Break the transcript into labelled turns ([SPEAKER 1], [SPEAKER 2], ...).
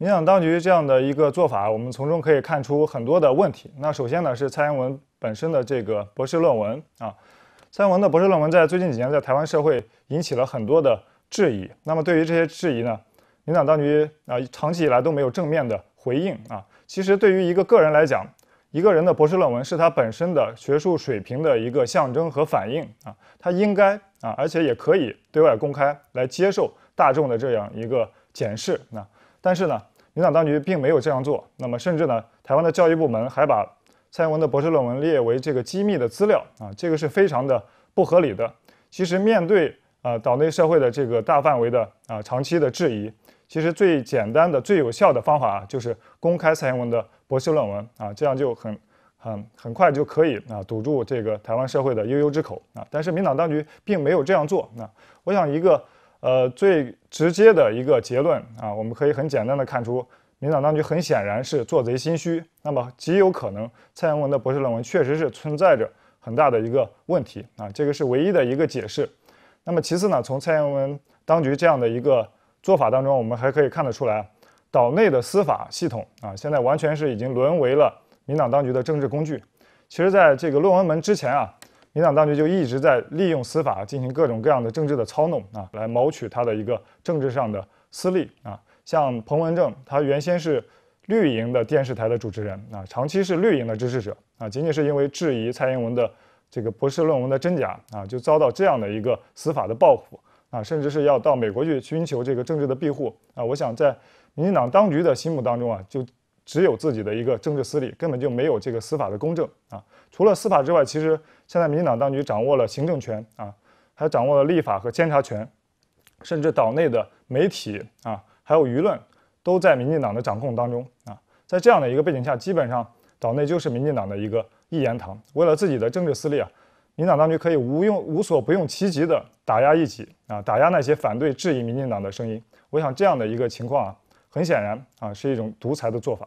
[SPEAKER 1] 民党当局这样的一个做法，我们从中可以看出很多的问题。那首先呢，是蔡英文本身的这个博士论文啊。蔡英文的博士论文在最近几年在台湾社会引起了很多的质疑。那么对于这些质疑呢，民党当局啊长期以来都没有正面的回应啊。其实对于一个个人来讲，一个人的博士论文是他本身的学术水平的一个象征和反映啊。他应该啊，而且也可以对外公开来接受大众的这样一个检视啊。但是呢，民党当局并没有这样做。那么，甚至呢，台湾的教育部门还把蔡英文的博士论文列为这个机密的资料啊，这个是非常的不合理的。其实，面对呃岛内社会的这个大范围的啊长期的质疑，其实最简单的、最有效的方法啊，就是公开蔡英文的博士论文啊，这样就很很很快就可以啊堵住这个台湾社会的悠悠之口啊。但是，民党当局并没有这样做。那我想一个。呃，最直接的一个结论啊，我们可以很简单的看出，民党当局很显然是做贼心虚，那么极有可能蔡英文的博士论文确实是存在着很大的一个问题啊，这个是唯一的一个解释。那么其次呢，从蔡英文当局这样的一个做法当中，我们还可以看得出来，岛内的司法系统啊，现在完全是已经沦为了民党当局的政治工具。其实，在这个论文门之前啊。民党当局就一直在利用司法进行各种各样的政治的操弄啊，来谋取他的一个政治上的私利啊。像彭文正，他原先是绿营的电视台的主持人啊，长期是绿营的支持者啊，仅仅是因为质疑蔡英文的这个博士论文的真假啊，就遭到这样的一个司法的报复啊，甚至是要到美国去寻求这个政治的庇护啊。我想在民进党当局的心目当中啊，就。只有自己的一个政治私利，根本就没有这个司法的公正啊！除了司法之外，其实现在民进党当局掌握了行政权啊，还掌握了立法和监察权，甚至岛内的媒体啊，还有舆论，都在民进党的掌控当中啊！在这样的一个背景下，基本上岛内就是民进党的一个一言堂。为了自己的政治私利啊，民进党当局可以无用无所不用其极地打压异己啊，打压那些反对质疑民进党的声音。我想这样的一个情况啊，很显然啊，是一种独裁的做法。